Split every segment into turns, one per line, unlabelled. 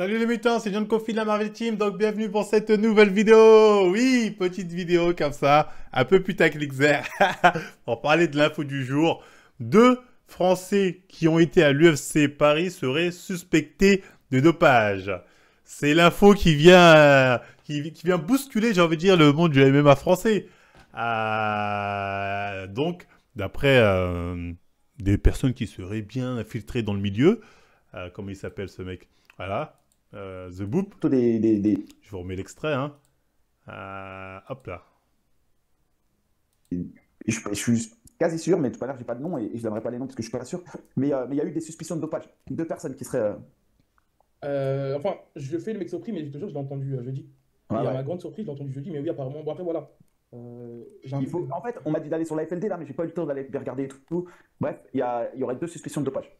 Salut les mutants, c'est John Kofi de la Marvel Team, donc bienvenue pour cette nouvelle vidéo Oui, petite vidéo comme ça, un peu putaclic pour parler de l'info du jour. Deux Français qui ont été à l'UFC Paris seraient suspectés de dopage. C'est l'info qui vient, qui, vient bousculer, j'ai envie de dire, le monde du MMA français. Euh, donc, d'après euh, des personnes qui seraient bien infiltrées dans le milieu, euh, comment il s'appelle ce mec Voilà, euh, The Boop. Je vous remets l'extrait. Hein. Euh, hop là.
Je, suis
quasi sûr, mais tout à l'heure, j'ai pas de nom et,
je n'aimerais pas les noms parce que je suis pas sûr. Euh, mais il y a eu des suspicions de dopage. Deux personnes qui seraient. enfin, je fais le mec surpris, mais je je l'ai entendu jeudi. il y a ma grande surprise, je l'ai entendu jeudi, mais oui, apparemment. après, voilà. En fait, on m'a dit d'aller sur la FLD là, mais j'ai pas eu le temps d'aller regarder tout. Bref, il y, y, aurait deux suspicions de dopage.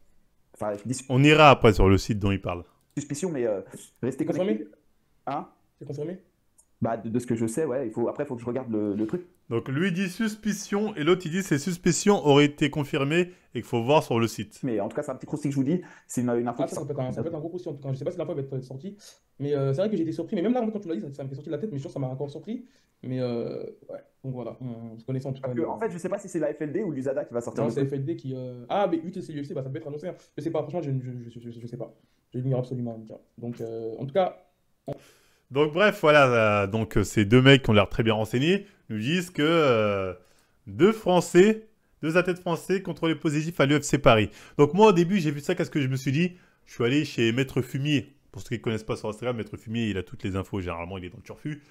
On ira après sur le site dont il parle suspicion,
mais euh, restez confirmé. Hein C'est confirmé bah, de, ce que je sais, ouais. Il faut, après,
il faut que je regarde le, le, truc. Donc, lui dit suspicion et l'autre, il dit ses suspicions auraient été confirmées et qu'il faut voir sur le site. Mais en tout cas, c'est un petit croustille que je vous dis. C'est une, une, info. Ah, ça, ça, peut être un, ça, peut être un,
gros croustille En tout cas, je sais pas si l'info va être sortie. Mais euh, c'est vrai que j'ai été surpris. Mais même là, quand tu l'as dit, ça, ça m'a fait sortir de la tête. Mais je sûr, ça m'a encore surpris. Mais euh, ouais. Donc voilà, on, se connaît en tout cas. Que, en fait, je sais pas si c'est la FLD ou l'USADA qui va sortir. Non, c'est la FLD qui. Euh, ah, mais vu que c'est l'UFC, bah, ça peut être annoncé. Hein. Je sais pas, franchement, je, je, je, je sais pas. Je j'ignore absolument Donc, euh, en tout cas.
Donc, bref, voilà. Euh, donc, euh, ces deux mecs qui ont l'air très bien renseignés nous disent que deux Français, deux athlètes français contre les positifs à l'UFC Paris. Donc moi au début j'ai vu ça qu'est-ce que je me suis dit Je suis allé chez Maître Fumier. Pour ceux qui ne connaissent pas sur Instagram, Maître Fumier il a toutes les infos, généralement il est dans le turfu.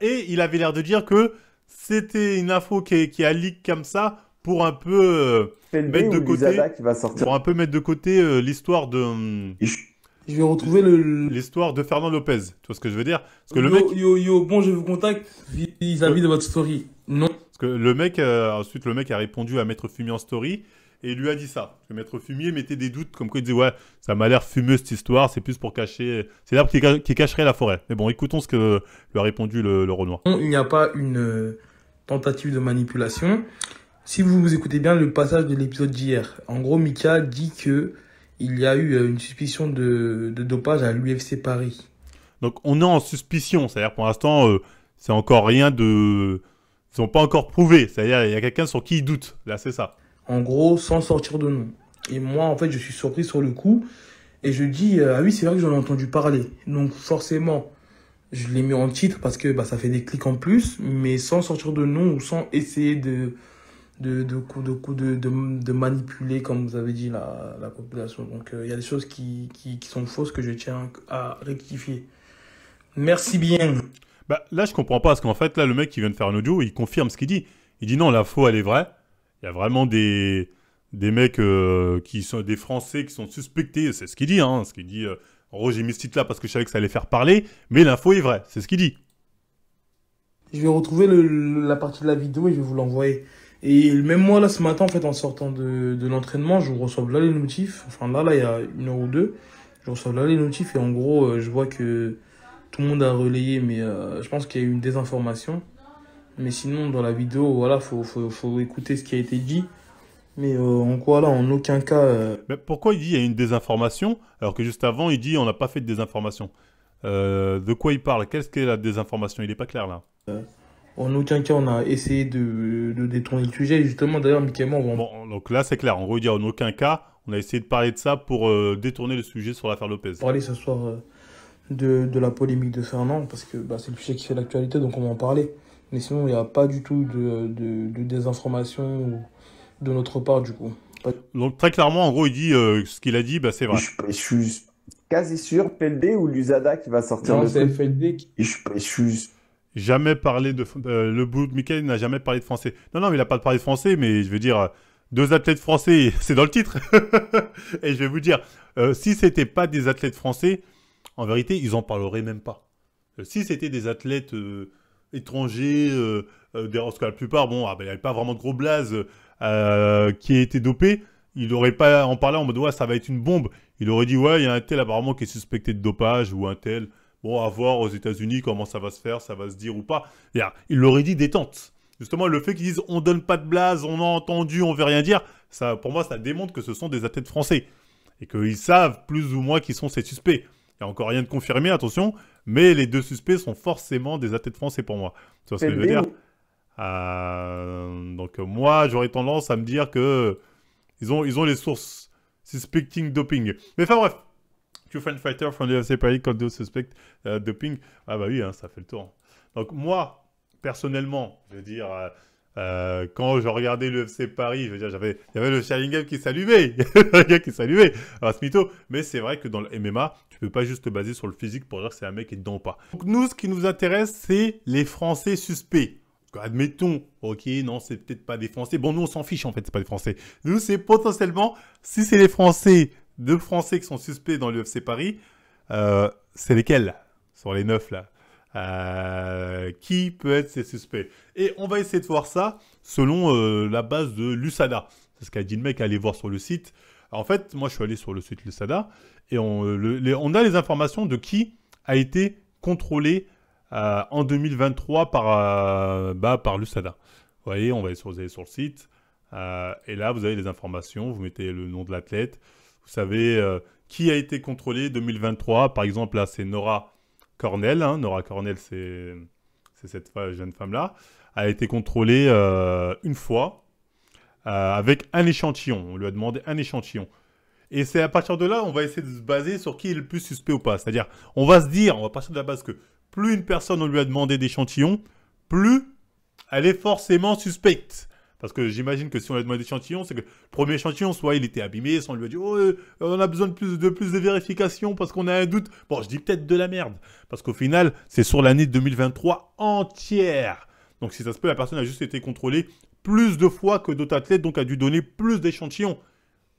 et il avait l'air de dire que c'était une info qui, qui a leak comme ça pour un peu euh, mettre de côté qui va sortir. pour un peu mettre de côté euh, l'histoire de hum, je vais retrouver l'histoire de Fernand Lopez tu vois ce que je veux dire parce que le mec yo yo bon je vous contacte vis-à-vis de votre story non parce que le mec euh, ensuite le mec a répondu à Maître Fumier en story et lui a dit ça. Maître Fumier mettait des doutes, comme quoi il disait Ouais, ça m'a l'air fumeux cette histoire, c'est plus pour cacher. C'est l'arbre qui, cacherait la forêt. Mais bon, écoutons ce que lui a répondu le Renoir.
Il n'y a pas une tentative de manipulation. Si vous écoutez bien le passage de l'épisode d'hier, en gros, Mika dit que il y a eu euh, une suspicion de, dopage à l'UFC Paris.
Donc on est en suspicion, c'est-à-dire pour l'instant, euh, c'est encore rien de... Ils n'ont pas encore prouvé, c'est-à-dire il y a quelqu'un sur qui ils doutent, là c'est ça.
En gros, sans sortir de nom. Et moi, en fait, je suis surpris sur le coup, et je dis, euh, ah oui, c'est vrai que j'en ai entendu parler. Donc forcément, je l'ai mis en titre parce que bah, ça fait des clics en plus, mais sans sortir de nom ou sans essayer de de, de, de, de, manipuler, comme vous avez dit, la, population. Donc euh, il y a des choses qui, sont fausses que je tiens à rectifier.
Merci bien. Bah, là, je comprends pas, parce qu'en fait, là, le mec qui vient de faire un audio, il confirme ce qu'il dit. Il dit non, l'info, elle est vraie. Il y a vraiment des, des mecs euh, qui sont des Français qui sont suspectés. C'est ce qu'il dit, hein, ce qu'il dit. j'ai mis ce titre-là parce que je savais que ça allait faire parler, mais l'info est vraie. C'est ce qu'il dit.
Je vais retrouver la partie de la vidéo et je vais vous l'envoyer. Et même moi, là, ce matin, en fait, en sortant de, de l'entraînement, je reçois là les notifs. Enfin, là, là, il y a une heure ou deux, je reçois là les notifs et en gros, euh, je vois que tout le monde a relayé, mais euh, je pense qu'il y a eu une désinformation. Mais sinon, dans la vidéo, voilà, faut, faut, faut écouter ce qui a été dit. Mais euh, en quoi là, en aucun cas.
Mais pourquoi il dit il y a une désinformation alors que juste avant il dit on n'a pas fait de désinformation De quoi il parle Qu'est-ce qu'est la désinformation Il n'est pas clair là
en aucun cas on a essayé de, détourner le sujet. Justement, d'ailleurs, Michael, on Bon,
donc là, c'est clair. On y dire en aucun cas, on a essayé de parler de ça pour euh, détourner le sujet sur l'affaire Lopez. Parler ce
soir euh, de, la polémique de Fernand, parce que bah, c'est le sujet qui fait l'actualité, donc on va en parler. Mais sinon, il n'y a pas du tout de, désinformation de notre
part, du coup. Donc très clairement, en gros, il dit euh, ce qu'il a dit, bah, c'est vrai. Je, suis quasi sûr, PLD ou Lusada qui va sortir non, c'est qui... Je, je suis jamais parlé de. Euh, le bout de Michael n'a jamais parlé de français. Non, non, mais il n'a pas parlé de français, mais je veux dire, euh, deux athlètes français, c'est dans le titre. et je vais vous dire, euh, si ce n'était pas des athlètes français, en vérité, ils n'en parleraient même pas. si c'était des athlètes étrangers, parce que la plupart, bon, ah, ben, il n'y avait pas vraiment de gros blazes qui a été dopé, il n'aurait pas en parlé en mode, ouais, ça va être une bombe. Il aurait dit, ouais, il y a un tel apparemment qui est suspecté de dopage ou un tel. Bon, à voir aux États-Unis comment ça va se faire, ça va se dire ou pas. Il l'aurait dit détente. Justement, le fait qu'ils disent on donne pas de blase, on a entendu, on veut rien dire, ça, pour moi, ça démontre que ce sont des athlètes français. Et qu'ils savent plus ou moins qui sont ces suspects. Il n'y a encore rien de confirmé, attention, mais les deux suspects sont forcément des athlètes français pour moi. Tu vois dire euh, Donc, moi, j'aurais tendance à me dire que ils ont, ils ont les sources suspecting doping. Mais enfin, bref, Two Friend Fighter the FC Paris quand deux suspects euh, doping. Ah bah oui, hein, ça fait le tour. Donc moi, personnellement, je veux dire, euh, euh, quand je regardais l'UFC Paris, je veux dire, j'avais, il y avait le Sharingan qui s'allumait, le gars qui s'allumait, à ce Mais c'est vrai que dans le MMA, tu peux pas juste te baser sur le physique pour dire que c'est un mec qui est dedans ou pas. Donc nous, ce qui nous intéresse, c'est les Français suspects. Admettons, ok, non, c'est peut-être pas des Français. Bon, nous, on s'en fiche en fait, c'est pas des Français. Nous, c'est potentiellement, si c'est les Français deux Français qui sont suspects dans l'UFC Paris, euh, c'est lesquels Sur les neuf, là. Euh, qui peut être ces suspects Et on va essayer de voir ça selon euh, la base de Lusada. C'est ce qu'a dit le mec, aller voir sur le site. en fait, moi, je suis allé sur le site Lusada et on, on a les informations de qui a été contrôlé en 2023 par, bah, par Lusada. Vous voyez, on va aller sur, sur le site. et là, vous avez les informations. Vous mettez le nom de l'athlète, vous savez euh, qui a été contrôlé 2023. Par exemple, là, c'est Nora Cornell. Hein. Nora Cornell, c'est cette jeune femme-là. A été contrôlée euh, une fois euh, avec un échantillon. On lui a demandé un échantillon. Et c'est à partir de là, on va essayer de se baser sur qui est le plus suspect ou pas. C'est-à-dire, on va se dire, on va partir de la base que plus une personne on lui a demandé d'échantillons, plus elle est forcément suspecte. Parce que j'imagine que si on lui a demandé d'échantillon, c'est que le premier échantillon, soit il était abîmé, soit on lui a dit oh, euh, on a besoin de plus de, vérifications parce qu'on a un doute. Bon, je dis peut-être de la merde. Parce qu'au final, c'est sur l'année 2023 entière. Donc si ça se peut, la personne a juste été contrôlée plus de fois que d'autres athlètes, donc a dû donner plus d'échantillons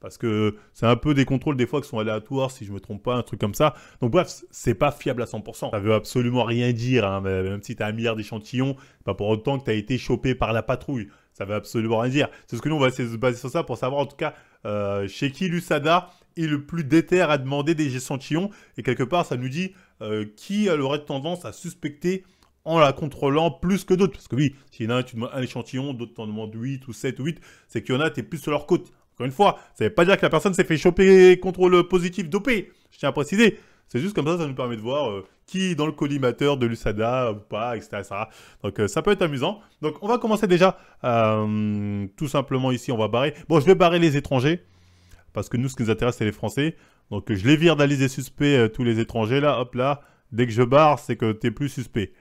parce que c'est un peu des contrôles des fois qui sont aléatoires, si je me trompe pas, un truc comme ça. Donc bref, c'est pas fiable à 100%. Ça veut absolument rien dire, hein, même si tu as un milliard d'échantillons, pas pour autant que tu as été chopé par la patrouille. Ça veut absolument rien dire. C'est ce que nous, on va essayer de se baser sur ça pour savoir en tout cas euh, chez qui l'USADA est le plus déter à demander des échantillons. Et quelque part, ça nous dit euh, qui aurait tendance à suspecter en la contrôlant plus que d'autres. Parce que oui, s'il y en a un, tu demandes un échantillon, d'autres t'en demandent 8 ou 7 ou 8, c'est qu'il y en a, tu es plus sur leur côte. Encore une fois, ça ne veut pas dire que la personne s'est fait choper contrôle positif dopé. Je tiens à préciser. C'est juste comme ça, ça nous permet de voir euh, qui est dans le collimateur de l'USADA ou pas, etc. Donc euh, ça peut être amusant. Donc on va commencer déjà euh, tout simplement ici, on va barrer. Bon, je vais barrer les étrangers parce que nous, ce qui nous intéresse, c'est les Français. Donc je les vire de suspects, tous les étrangers là, hop là. Dès que je barre, c'est que t'es plus suspect.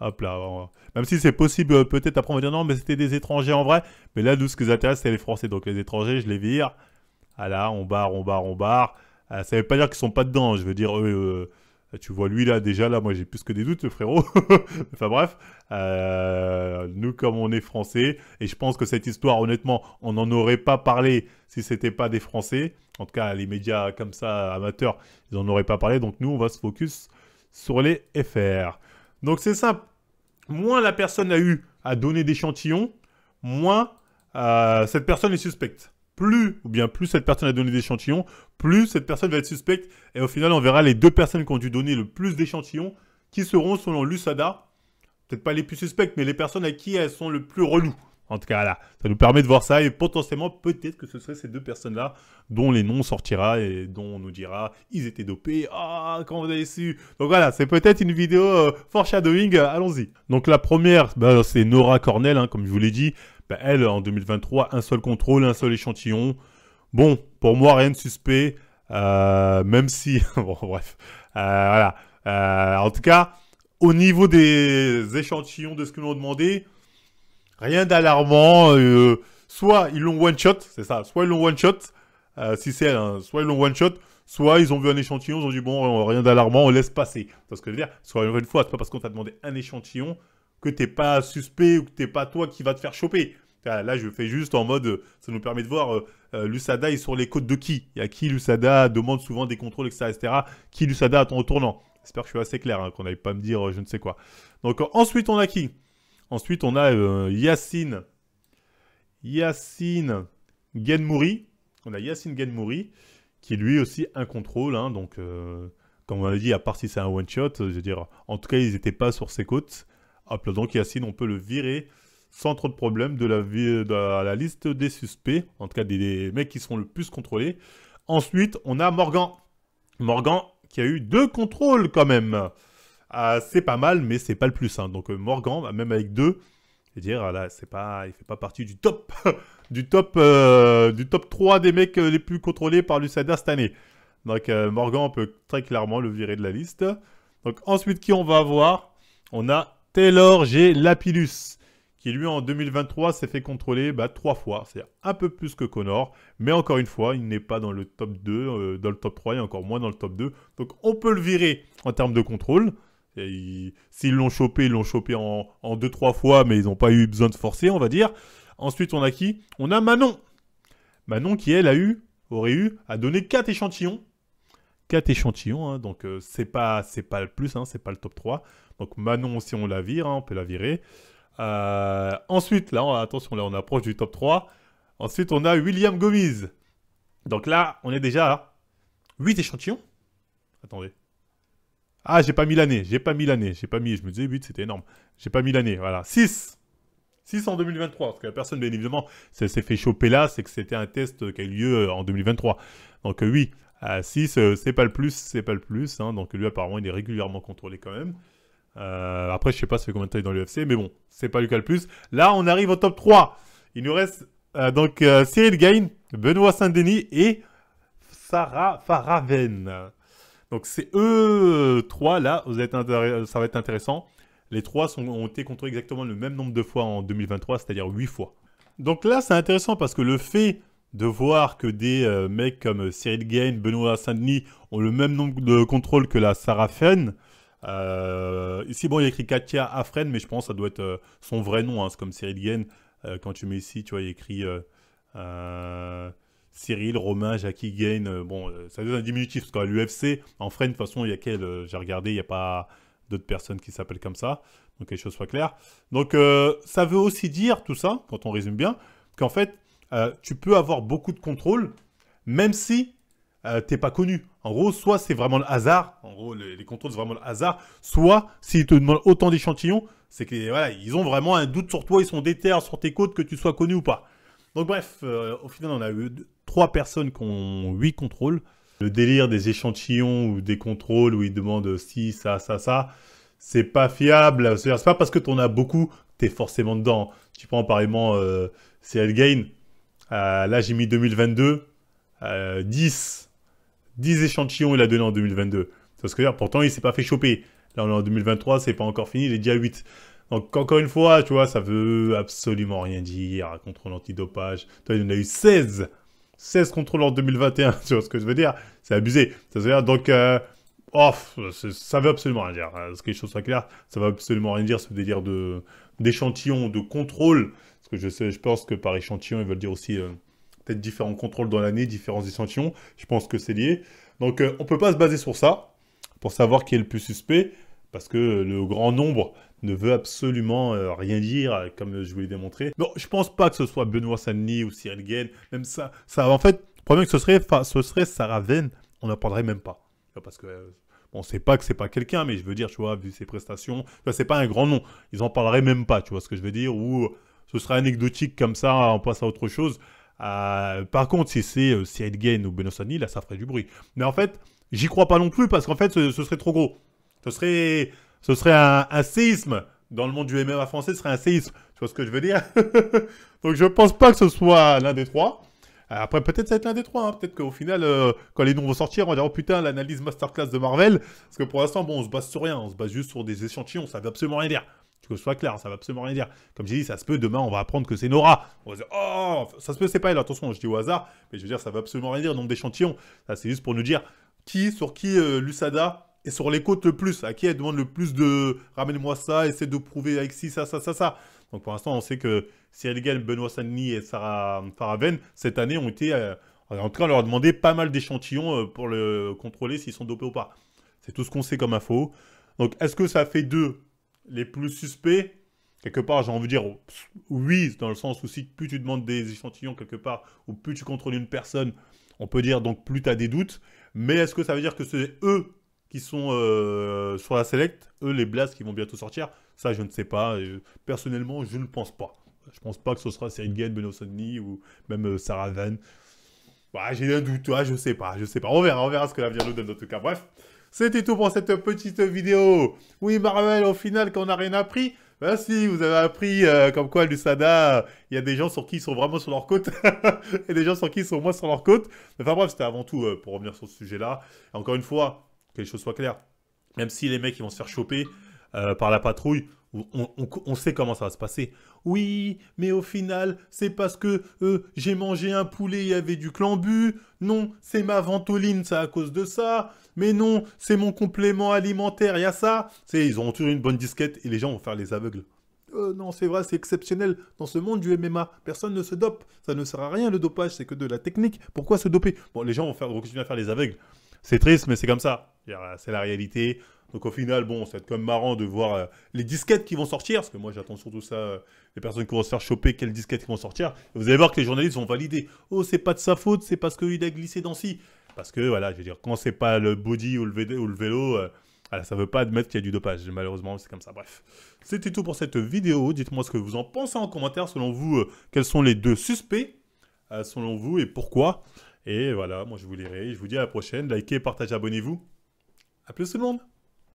Hop là. Même si c'est possible, euh, peut-être après on va dire non, mais c'était des étrangers en vrai. Mais là, nous, ce qui nous intéresse, c'est les Français. Donc les étrangers, je les vire. Ah là, on barre, on barre, on barre. Ça ah, ça veut pas dire qu'ils sont pas dedans. Je veux dire, euh, tu vois, lui là, déjà là, moi j'ai plus que des doutes, frérot. enfin bref, euh, nous, comme on est français, et je pense que cette histoire, honnêtement, on n'en aurait pas parlé si ce c'était pas des Français. En tout cas, les médias comme ça, amateurs, ils n'en auraient pas parlé. Donc nous, on va se focus sur les FR. Donc c'est simple moins la personne a eu à donner d'échantillons, moins euh, cette personne est suspecte. Plus, ou bien plus cette personne a donné d'échantillons, plus cette personne va être suspecte. Et au final, on verra les deux personnes qui ont dû donner le plus d'échantillons, qui seront, selon l'USADA, peut-être pas les plus suspectes, mais les personnes à qui elles sont le plus reloues. En tout cas, là, ça nous permet de voir ça et potentiellement, peut-être que ce seraient ces deux personnes-là dont les noms sortira et dont on nous dira ils étaient dopés. Ah, quand vous avez su. Donc voilà, c'est peut-être une vidéo euh, foreshadowing. Allons-y. Donc la première, bah, c'est Nora Cornell, hein, comme je vous l'ai dit. Bah, elle, en 2023, un seul contrôle, un seul échantillon. Bon, pour moi, rien de suspect. Euh, même si, bon, bref, euh, voilà. en tout cas, au niveau des échantillons de ce que l'on demandé... Rien d'alarmant. Euh, soit ils l'ont one-shot, c'est ça. Soit ils l'ont one-shot, euh, si c'est un, hein, soit ils l'ont one-shot, soit ils ont vu un échantillon, ils ont dit bon, euh, rien d'alarmant, on laisse passer. C'est ce que je veux dire. Soit une fois, c'est pas parce qu'on t'a demandé un échantillon que t'es pas suspect ou que t'es pas toi qui va te faire choper. Là, je fais juste en mode, ça nous permet de voir, Lusada est sur les côtes de qui Il y a qui Lusada demande souvent des contrôles, etc. etc. Qui Lusada attend au tournant J'espère que je suis assez clair, hein, qu'on n'aille pas me dire je ne sais quoi. Donc ensuite, on a qui Ensuite, on a euh, Yacine. Yacine Genmouri. On a Yacine Genmouri, qui lui aussi un contrôle. Hein, donc, euh, comme on l'a dit, à part si c'est un one-shot, je veux dire, en tout cas, ils n'étaient pas sur ses côtes. Hop donc Yacine, on peut le virer sans trop de problèmes de la, liste des suspects, en tout cas des, des, mecs qui sont le plus contrôlés. Ensuite, on a Morgan. Morgan qui a eu deux contrôles quand même. Ah, c'est pas mal, mais c'est pas le plus. Hein. Donc euh, Morgan, même avec deux, dire là, c'est pas, il fait pas partie du top, du top, euh, du top 3 des mecs euh, les plus contrôlés par l'USADA cette année. Donc Morgan, on peut très clairement le virer de la liste. Donc ensuite, qui on va avoir On a Taylor G. Lapillus, qui lui en 2023 s'est fait contrôler bah, trois fois, cest un peu plus que Connor, mais encore une fois, il n'est pas dans le top 2, dans le top 3 et encore moins dans le top 2. Donc on peut le virer en termes de contrôle. S'ils l'ont chopé, ils l'ont chopé en, en deux, trois fois, mais ils n'ont pas eu besoin de forcer, on va dire. Ensuite, on a qui On a Manon. Manon qui, elle, a eu, aurait eu, a donné 4 échantillons. 4 échantillons, hein, donc euh, c'est pas c'est pas le plus, hein, c'est pas le top 3. Donc Manon si on la vire, hein, on peut la virer. Euh, ensuite, là, attention, là, on approche du top 3. Ensuite, on a William Gomez. Donc là, on est déjà à 8 échantillons. Attendez. Ah, j'ai pas mis l'année, j'ai pas mis l'année, j'ai pas mis, je me disais 8, c'était énorme. J'ai pas mis l'année, voilà. 6 6 en 2023, parce que la personne, bien évidemment, s'est fait choper là, c'est que c'était un test qui a eu lieu euh, en 2023. Donc euh, oui, à 6, euh, c'est pas le plus, c'est pas le plus. Hein. donc lui, apparemment, il est régulièrement contrôlé quand même. après, je sais pas, ce fait combien de temps il dans l'UFC, mais bon, c'est pas le cas le plus. Là, on arrive au top 3. Il nous reste donc Cyril Gain, Benoît Saint-Denis et Sarah Faraven. Donc c'est eux trois là, ça va être intéressant. Les trois ont été contrôlés exactement le même nombre de fois en 2023, c'est-à-dire huit fois. Donc là, c'est intéressant parce que le fait de voir que des euh, mecs comme Cyril Gain, Benoît Saint-Denis ont le même nombre de contrôles que la Sarah euh, ici, bon, il y a écrit Katia Afren, mais je pense que ça doit être euh, son vrai nom. Hein. c'est comme Cyril Gain. quand tu mets ici, tu vois, il y a écrit Cyril, Romain, Jackie Gain, bon, euh, ça donne un diminutif parce qu'à l'UFC, en frein de toute façon, il y a euh, j'ai regardé, il n'y a pas d'autres personnes qui s'appellent comme ça, donc que les choses soient claires. Donc euh, ça veut aussi dire, tout ça, quand on résume bien, qu'en fait, tu peux avoir beaucoup de contrôle, même si tu t'es pas connu. En gros, soit c'est vraiment le hasard, en gros, les, contrôles, c'est vraiment le hasard, soit s'ils te demandent autant d'échantillons, c'est qu'ils ont vraiment un doute sur toi, ils sont déter sur tes côtes, que tu sois connu ou pas. Donc bref, euh, au final, on a eu trois personnes qui ont huit contrôles. Le délire des échantillons ou des contrôles où ils demandent si, ça, ça, ça, c'est pas fiable. C'est pas parce que t'en as beaucoup, t'es forcément dedans. Tu prends apparemment euh, CL Gain. Euh, là, j'ai mis 2022. 10, 10 échantillons il a donné en 2022. que dire. Pourtant, il s'est pas fait choper. Là, on est en 2023, c'est pas encore fini, il est déjà 8. Donc encore une fois, tu vois, ça veut absolument rien dire. Contrôle antidopage. Toi, il y en a eu 16. 16 contrôles en 2021, tu vois ce que je veux dire C'est abusé. Ça veut dire, donc, euh, oh, ça veut absolument rien dire. Euh, ce Que les choses soient claires, ça veut absolument rien dire, ce délire de d'échantillon, de contrôle. Parce que je, sais, je pense que par échantillon, ils veulent dire aussi euh, peut-être différents contrôles dans l'année, différents échantillons. Je pense que c'est lié. Donc, euh, on ne peut pas se baser sur ça pour savoir qui est le plus suspect parce que le grand nombre ne veut absolument euh, rien dire, euh, comme je vous l'ai démontré. Bon, je pense pas que ce soit Benoît Sanli ou Cyril Guen, même ça. ça en fait, le problème que ce serait, ce serait Sarah Venn, on parlerait même pas. Parce que euh, on sait pas que c'est pas quelqu'un, mais je veux dire, tu vois, vu ses prestations, c'est pas un grand nom. Ils en parleraient même pas, tu vois ce que je veux dire, ou ce serait anecdotique comme ça, on passe à autre chose. par contre, si c'est Cyril Gain ou Benoît Sanli, là, ça ferait du bruit. Mais en fait, j'y crois pas non plus parce qu'en fait, ce serait trop gros. Ce serait, ce serait un, séisme. Dans le monde du MMA français, ce serait un séisme. Tu vois ce que je veux dire Donc je ne pense pas que ce soit l'un des trois. Après, peut-être ça va être l'un des trois. Hein. Peut-être qu'au final, euh, quand les noms vont sortir, on va dire Oh putain, l'analyse masterclass de Marvel. Parce que pour l'instant, bon, on se base sur rien. On se base juste sur des échantillons. Ça ne veut absolument rien dire. Que ce soit clair, hein, ça ne veut absolument rien dire. Comme j'ai dit, ça se peut, demain, on va apprendre que c'est Nora. Oh, ça se peut, c'est pas elle. Attention, je dis au hasard. Mais je veux dire, ça ne veut absolument rien dire. Nombre d'échantillons. Ça, c'est juste pour nous dire qui, sur qui euh, l'USADA et sur les côtes le plus, à qui elle demande le plus de ramène-moi ça, essaie de prouver avec si, ça, ça, ça, ça. Donc pour l'instant, on sait que Cyril Benoît Sanny et Sarah Faraven, cette année, ont été. Euh, en train de leur a pas mal d'échantillons euh, pour le contrôler s'ils sont dopés ou pas. C'est tout ce qu'on sait comme info. Donc est-ce que ça fait deux les plus suspects Quelque part, j'ai envie de dire oui, dans le sens où si plus tu demandes des échantillons quelque part, ou plus tu contrôles une personne, on peut dire donc plus tu as des doutes. Mais est-ce que ça veut dire que c'est eux qui sont euh, sur la Select, eux, les blasts qui vont bientôt sortir, ça, je ne sais pas. Euh, personnellement, je ne pense pas. Je pense pas que ce sera Cyril Gane, Benoît ou même euh, Sarah Van. Bah, J'ai un doute, ah, je sais pas, je sais pas. On verra, on verra ce que l'avenir nous donne en tout cas. Bref, c'était tout pour cette petite vidéo. Oui, Marvel, au final, quand on n'a rien appris, bah, si, vous avez appris comme quoi Sada, il y a des gens sur qui ils sont vraiment sur leur côte et des gens sur qui ils sont moins sur leur côte. Enfin bref, c'était avant tout pour revenir sur ce sujet-là. Encore une fois, que les choses soient claires. Même si les mecs ils vont se faire choper euh, par la patrouille, on, sait comment ça va se passer. Oui, mais au final, c'est parce que euh, j'ai mangé un poulet, il y avait du clambu. Non, c'est ma ventoline, c'est à cause de ça. Mais non, c'est mon complément alimentaire, il y a ça. C'est, ils auront toujours une bonne disquette et les gens vont faire les aveugles. Euh, non, c'est vrai, c'est exceptionnel. Dans ce monde du MMA, personne ne se dope. Ça ne sert à rien le dopage, c'est que de la technique. Pourquoi se doper Bon, les gens vont, faire, vont continuer à faire les aveugles. C'est triste, mais c'est comme ça. Euh, c'est la réalité. Donc au final, bon, c'est quand même marrant de voir euh, les disquettes qui vont sortir, parce que moi j'attends surtout ça, euh, les personnes qui vont se faire choper, quelles disquettes vont sortir. vous allez voir que les journalistes vont valider. Oh, c'est pas de sa faute, c'est parce qu'il a glissé dans si. Parce que voilà, je veux dire, quand c'est pas le body ou le, vélo, ou le vélo ça veut pas admettre qu'il y a du dopage. Malheureusement, c'est comme ça. Bref. C'était tout pour cette vidéo. Dites-moi ce que vous en pensez en commentaire. Selon vous, quels sont les deux suspects, selon vous, et pourquoi. Et voilà, moi je vous lirai. Je vous dis à la prochaine. Likez, partagez, abonnez-vous. A plus tout le monde